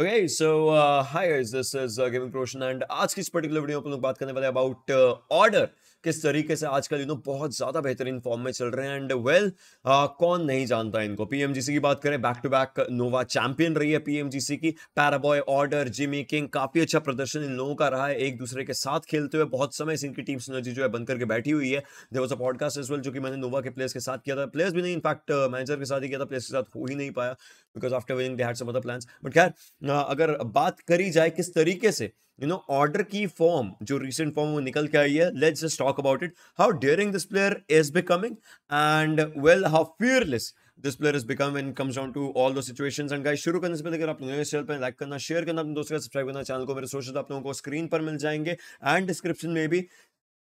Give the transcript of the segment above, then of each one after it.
Okay so hi guys this is गिवन क्रोशन and आज की इस पर्टिकुलर वीडियो में हम लोग बात करने वाले अबाउट ऑर्डर uh, किस तरीके से आजकल यू नो बहुत ज़्यादा बेहतरीन फॉर्म में चल रहे हैं एंड वेल well, कौन नहीं जानता इनको पीएमजीसी की बात करें back to back Nova champion रही है पीएमजीसी की पैराबॉय ऑर्डर जिमी किंग काफ़ी अच्छा प्रदर्शन इन लोगों का रहा है एक दूसरे के साथ खेलते हुए बहुत समय से इनकी टीम सुनर्जी जो है बंद करके बैठी हुई है there was a podcast as well जो कि मैंने नोवा के प्लेयर्स के साथ किया था प्लेयर्स भी नहीं इनफैक्ट मैनेजर के साथ ही किया था प्लेयर्स के साथ हो ही नहीं पाया because after winning they had some other plans but खैर अगर बात करी जाए किस तरीके से यू नो ऑर्डर की फॉर्म जो रिसेंट फॉर्म वो निकल के आई है let's just talk about it how daring this player is becoming and well how fearless this player is become and comes down to all those situations and guys शुरू करने से पहले अगर आप नए चैनल पर लाइक करना शेयर करना अपने दोस्तों का सब्सक्राइब करना चैनल को मेरे सोशल आप लोगों को स्क्रीन पर मिल जाएंगे एंड डिस्क्रिप्शन में भी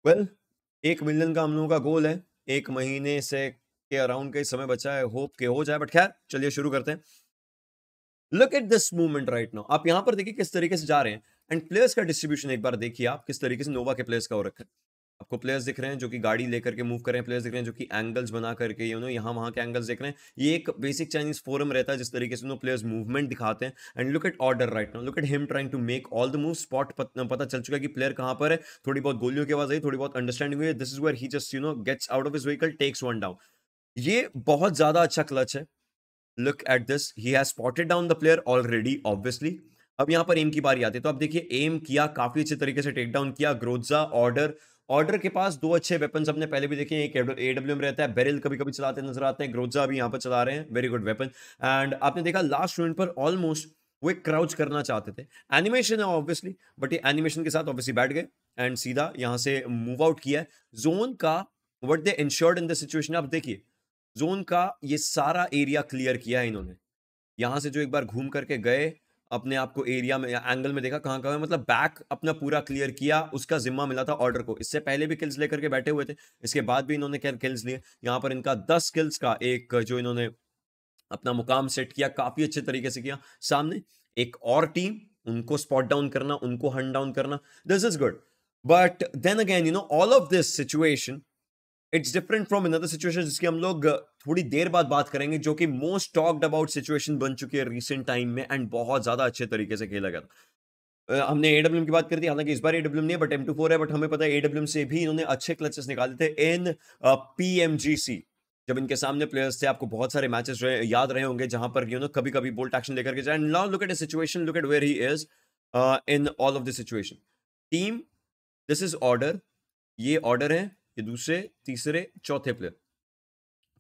वेल well, एक मिलियन का हम लोगों का गोल है एक महीने से के अराउंड का समय बचा है होप के हो जाए बट खैर चलिए शुरू करते हैं look at this movement right now आप यहां पर देखिए किस तरीके से जा रहे हैं एंड प्लेयर्स का डिस्ट्रीब्यूशन एक बार देखिए आप किस तरीके से नोवा के प्लेयर्स का हो रखा है आपको प्लेयर्स दिख रहे हैं जो कि गाड़ी लेकर के मूव कर रहे हैं प्लेयर्स दिख रहे हैं जो कि एंगल्स बना करके यू नो यहाँ वहाँ के एंगल्स देख रहे हैं ये एक बेसिक चाइनीज फोरम रहता है जिस तरीके से नो प्लेयर्स मूवमेंट दिखाते हैं and look at Order right now look at him trying to make all the move spot पता चल चुका है कि प्लेयर कहाँ पर है थोड़ी बहुत गोलियों की आवाज आई थोड़ी बहुत अंडरस्टैंडिंग हुई है this is where he just you know gets out of his vehicle takes one down ये बहुत ज्यादा अच्छा क्लच है look at this he has spotted down the player already obviously अब यहां पर एम की बारी आती है तो आप देखिए एम किया काफी अच्छे तरीके से टेक डाउन किया ग्रोजा ऑर्डर ऑर्डर के पास दो अच्छे वेपन हमने पहले भी देखे एक एडब्ल्यू में रहता है बेरिल कभी कभी चलाते नजर आते हैं ग्रोजा भी यहाँ पर चला रहे हैं वेरी गुड वेपन एंड आपने देखा लास्ट रोइंट पर ऑलमोस्ट वो एक क्राउच करना चाहते थे एनिमेशन है ऑब्वियसली बट ये एनिमेशन के साथ ऑब्वियसली बैठ गए एंड सीधा यहाँ से मूव आउट किया है जोन का what they ensured in the situation आप देखिए जोन का ये सारा एरिया क्लियर किया है इन्होंने यहाँ से जो एक बार घूम करके गए अपने आप को एरिया में या एंगल में देखा कहाँ कहाँ मतलब बैक अपना पूरा क्लियर किया उसका जिम्मा मिला था ऑर्डर को इससे पहले भी किल्स लेकर के बैठे हुए थे इसके बाद भी इन्होंने क्या किल्स लिए यहाँ पर इनका दस किल्स का एक जो इन्होंने अपना मुकाम सेट किया काफ़ी अच्छे तरीके से किया सामने एक और टीम उनको स्पॉट डाउन करना उनको हंड डाउन करना this is good but then again you know all of this situation it's different from another situation जिसकी हम लोग थोड़ी देर बाद बात करेंगे जो कि मोस्ट टॉक्ड अबाउट सिचुएशन बन चुकी है रिसेंट टाइम में एंड बहुत ज्यादा अच्छे तरीके से खेला गया हमने एडब्ल्यू की बात कर दी हालांकि इस बार एडब्ल्यू नहीं है बट एम टू फोर है बट हमें पता है एडब्ल्यू से भी इन्होंने अच्छे क्लचेस निकाले थे इन सी जब इनके सामने प्लेयर्स थे आपको बहुत सारे मैचेस रहे, याद रहे होंगे जहां पर यू नो कभी कभी बोल्ट एक्शन लेकर के जाए now look at situation look at where he is in all of the situation team this is Order ये ऑर्डर है कि दूसरे तीसरे चौथे प्लेयर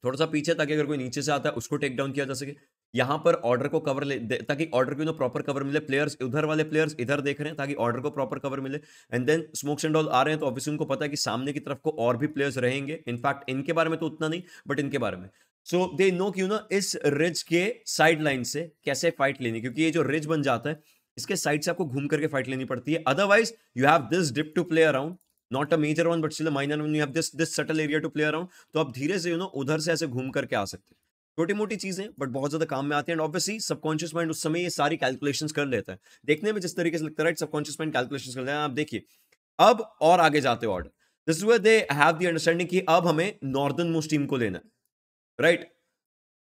थोड़ा सा पीछे ताकि अगर कोई नीचे से आता है उसको टेक डाउन किया जा सके यहां पर ऑर्डर को कवर ले ताकि ऑर्डर को प्रॉपर कवर मिले प्लेयर्स उधर वाले प्लेयर्स इधर देख रहे हैं ताकि ऑर्डर को प्रॉपर कवर मिले and then smokes and all आ रहे हैं तो ऑफिसर उनको पता है कि सामने की तरफ को और भी प्लेयर्स रहेंगे इनफैक्ट इनके बारे में तो उतना नहीं बट इनके बारे में सो दे नो क्यू ना इस रिज के साइड लाइन से कैसे फाइट लेनी क्योंकि ये जो रिज बन जाता है इसके साइड से आपको घूम करके फाइट लेनी पड़ती है otherwise you have this dip to play around not a major one but still minor one you have this this subtle area to play around तो आप धीरे से यू नो उधर से ऐसे घूम करके आ सकते हैं छोटी मोटी चीजें बट बहुत ज्यादा काम में आती हैं एंड ऑब्वियसली सबकॉन्शियस माइंड उस समय ये सारी कैलकुलेशंस कर लेता है देखने में जिस तरीके से लगता है सबकॉन्शियस माइंड कैलकुलेशंस कर लेता है आप देखिए अब और आगे जाते हो Order this way they have the understanding कि अब हमें नॉर्दर्न मोस्ट टीम को लेना right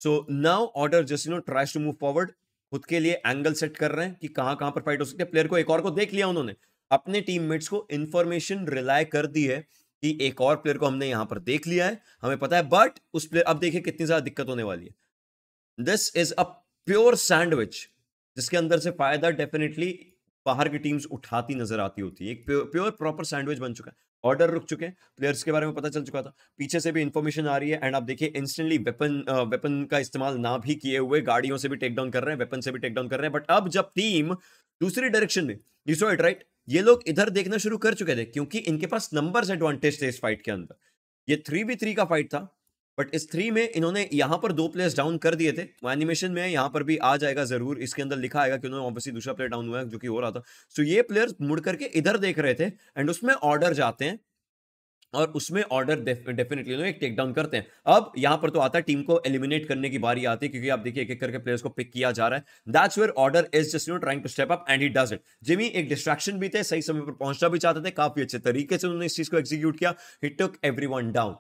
so now Order just you know tries to move forward खुद के लिए एंगल सेट कर रहे हैं कि कहां कहां पर फाइट हो सकती है प्लेयर को एक और को देख लिया उन्होंने अपने टीममेट्स को इंफॉर्मेशन रिलाय कर दी है कि एक और प्लेयर को हमने यहां पर देख लिया है हमें पता है बट उस प्लेयर अब देखिए कितनी ज्यादा दिक्कत होने वाली है this is a pure sandwich जिसके अंदर से फायदा डेफिनेटली बाहर की टीम्स उठाती नजर आती होती है एक प्योर प्रॉपर सैंडविच बन चुका है ऑर्डर रुक चुके हैं प्लेयर्स के बारे में पता चल चुका था पीछे से भी इन्फॉर्मेशन आ रही है एंड आप देखिए इंस्टेंटली वेपन वेपन का इस्तेमाल ना भी किए हुए गाड़ियों से भी टेकडाउन कर रहे हैं वेपन से भी टेकडाउन कर रहे हैं बट अब जब टीम दूसरी डायरेक्शन में यू सो इट राइट ये लोग इधर देखना शुरू कर चुके थे क्योंकि इनके पास नंबर एडवांटेज थे इस फाइट के अंदर ये थ्री बी थ्री का फाइट था बट इस थ्री में इन्होंने यहां पर दो प्लेयर्स डाउन कर दिए थे वो एनिमेशन में यहां पर भी आ जाएगा जरूर इसके अंदर लिखा आएगा कि उन्होंने ऑब्वियसली दूसरा प्लेयर डाउन हुआ है जो कि हो रहा था सो so ये प्लेयर्स मुड़ करके इधर देख रहे थे एंड उसमें ऑर्डर जाते हैं और उसमें ऑर्डर डेफिनेटली एक टेक डाउन करते हैं अब यहां पर तो आता है टीम को एलिमिनेट करने की बारी आती है क्योंकि आप देखिए एक एक करके प्लेयर्स को पिक किया जा रहा है that's where Order is just you trying to step up and he does it Jimmy एक डिस्ट्रैक्शन भी थे सही समय पर पहुंचना भी चाहते थे काफी अच्छे तरीके से उन्होंने इस चीज को एग्जीक्यूट किया he took every down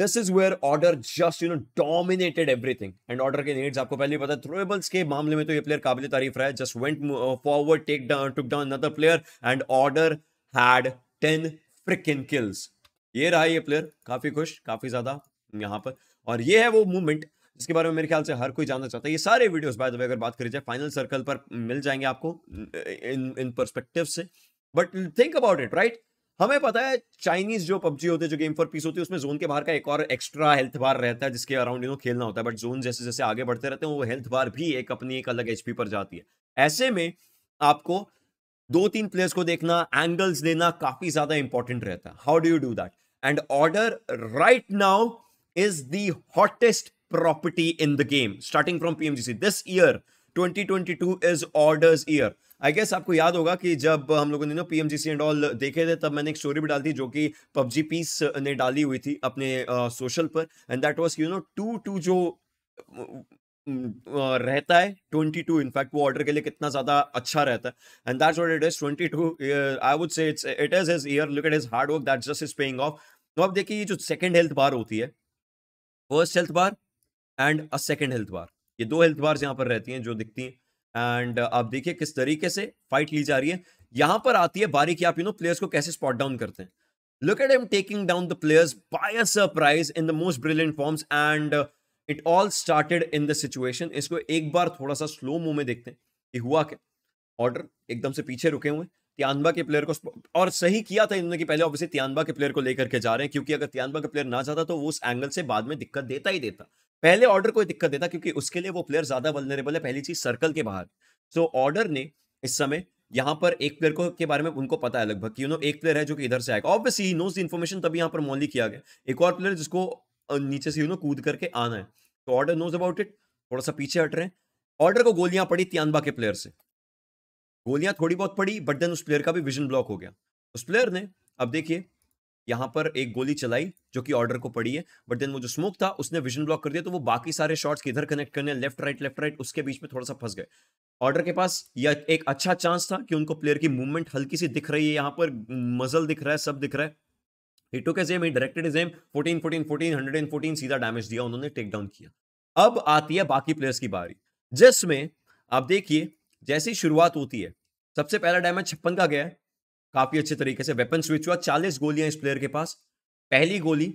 this is where Order just you know dominated everything and Order के नीड्स आपको पहले पता है थ्रोएबल्स के मामले में तो ये प्लेयर काबिल तारीफ रहा है just went forward take down took down another player and Order had 10 freakin kills ये रहा ये प्लेयर काफी खुश काफी ज्यादा यहाँ पर और ये है वो मूवमेंट जिसके बारे में मेरे ख्याल से हर कोई जानना चाहता है ये सारे वीडियोस बाय द वे अगर बात करी जाए फाइनल सर्कल पर मिल जाएंगे आपको इन इन परस्पेक्टिव से but think about it right हमें पता है चाइनीज जो पबजी होते हैं जो गेम फॉर पीस होती है उसमें जोन के बाहर का एक और एक्स्ट्रा हेल्थ बार रहता है जिसके अराउंड इन्हों खेलना होता है बट जोन जैसे जैसे आगे बढ़ते रहते हैं वो हेल्थ बार भी एक अपनी एक अलग एच पर जाती है ऐसे में आपको दो तीन प्लेयर्स को देखना एंगल्स लेना काफी ज्यादा इंपॉर्टेंट रहता है how do you do that and Order right now is the hottest property in the game starting from PMGC this year 2022 is Order's year I guess आपको याद होगा कि जब हम लोगों ने ना P M G C and all देखे थे तब मैंने एक स्टोरी भी डाल दी जो कि पबजी पीस ने डाली हुई थी अपने सोशल uh, पर and that was you know two two जो रहता है ट्वेंटी टू इनफैक्ट वो ऑर्डर के लिए कितना ज्यादा अच्छा रहता है and that's what it is twenty two I would say it's it is his year look at his hard work that's just is paying off तो अब देखिए ये जो सेकंड हेल्थ बार होती है first health bar and a second health bar ये दो health bars यहाँ पर रहती हैं जो दिखती हैं एंड आप देखिए किस तरीके से फाइट ली जा रही है यहाँ पर आती है बारी की आप यू नो प्लेयर्स को कैसे स्पॉट डाउन करते हैं look at M taking down the players by a surprise in the most brilliant forms and it all started in the situation इसको एक बार थोड़ा सा स्लो मो में देखते हैं कि हुआ क्या ऑर्डर एकदम से पीछे रुके हुए त्यानबा के प्लेयर को और सही किया था इन्होंने कि पहले ऑब्वियसली त्यानबा के प्लेयर को लेकर के जा रहे हैं क्योंकि अगर त्यानबा का प्लेयर ना जाता तो वो उस एंगल से बाद में दिक्कत देता ही देता पहले ऑर्डर को दिक्कत देता क्योंकि उसके लिए वो प्लेयर ज्यादा वलनरेबल है पहली चीज सर्कल के बाहर सो ऑर्डर ने इस समय यहाँ पर एक प्लेयर को के बारे में उनको पता है लगभग कि यू नो एक प्लेयर है जो कि इधर से आएगा ऑब्वियसली ही नोज इन्फॉर्मेशन तभी यहाँ पर मॉली किया गया एक और प्लेयर जिसको नीचे से यू नो कूद करके आना है तो ऑर्डर नोज अबाउट इट थोड़ा सा पीछे हट रहे हैं ऑर्डर को गोलियां पड़ी तियानबा के प्लेयर से गोलियां थोड़ी बहुत पड़ी बट देन उस प्लेयर का भी विजन ब्लॉक हो गया उस प्लेयर ने अब देखिए यहां पर एक गोली चलाई जो कि ऑर्डर को पड़ी है बट देन वो जो स्मोक था उसने विजन ब्लॉक कर दिया तो वो बाकी सारे शॉट्स किधर कनेक्ट करने लेफ्ट राइट लेफ्ट राइट उसके बीच में थोड़ा सा फंस गए ऑर्डर के पास यह एक अच्छा चांस था कि उनको प्लेयर की मूवमेंट हल्की सी दिख रही है यहां पर मजल दिख रहा है सब दिख रहा है he took as M he directed as M fourteen fourteen fourteen hundred and fourteen सीधा डैमेज दिया उन्होंने टेक डाउन किया अब आती है बाकी प्लेयर्स की बारी जिसमें आप देखिए जैसी शुरुआत होती है सबसे पहला डैमेज छप्पन का गया काफी अच्छे तरीके से वेपन स्विच हुआ चालीस गोलियां इस प्लेयर के पास पहली गोली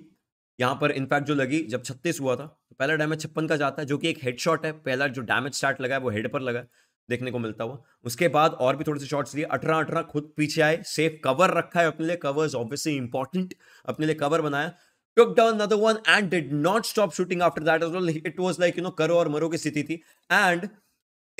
यहाँ पर इनफैक्ट जो लगी जब छत्तीस हुआ था तो पहला डैमेज छप्पन का जाता है जो कि एक हेडशॉट है पहला जो डैमेज स्टार्ट लगा है वो हेड पर लगा है देखने को मिलता हुआ उसके बाद और भी थोड़े से शॉट्स लिए अठारह अठारह खुद पीछे आए सेफ कवर रखा है अपने लिए कवर ऑब्वियसली इंपॉर्टेंट अपने लिए कवर बनाया took down another one and did not stop shooting after that as well. It was like you know करो और मरो की स्थिति थी and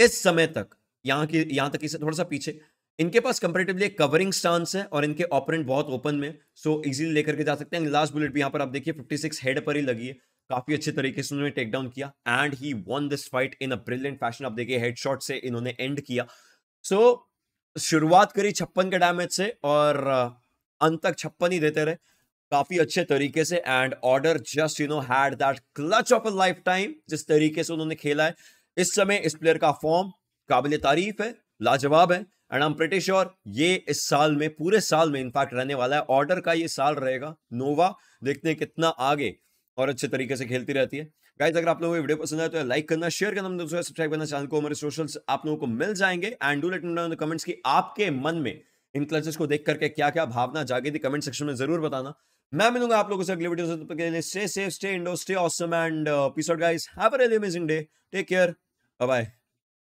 इस समय तक यहाँ की यहाँ तक इसे थोड़ा सा पीछे इनके पास कंपेरेटिवली कवरिंग स्टांस है और इनके ऑपरेंट बहुत ओपन में सो so इजीली लेकर के जा सकते हैं लास्ट बुलेट भी यहाँ पर आप देखिए 56 हेड पर ही लगी है काफी अच्छे तरीके से उन्होंने टेक डाउन किया and he won this fight in a brilliant fashion आप देखिए हेडशॉट से इन्होंने एंड किया सो so, शुरुआत करी छप्पन के डैमेज से और uh, अंत तक छप्पन ही देते रहे काफी अच्छे तरीके से and Order just you know had that clutch of a lifetime जिस तरीके से उन्होंने खेला है इस समय इस प्लेयर का फॉर्म काबिल तारीफ है लाजवाब है and I am pretty sure ये इस साल में पूरे साल में इनफैक्ट रहने वाला है ऑर्डर का ये साल रहेगा नोवा देखते हैं कितना आगे और अच्छे तरीके से खेलती रहती है गाइज अगर आप लोगों को वीडियो पसंद आए तो लाइक करना शेयर करना मतलब दोस्तों सब्सक्राइब करना चैनल को हमारे सोशल आप लोगों को मिल जाएंगे and do let know comments की आपके मन में इन क्लचेस को देख करके क्या क्या भावना जागी थी कमेंट सेक्शन में जरूर बताना मैं मिलूंगा आप लोगों से अगले वीडियो लिए stay safe stay indoor stay awesome and peace out guys have a really amazing day take care bye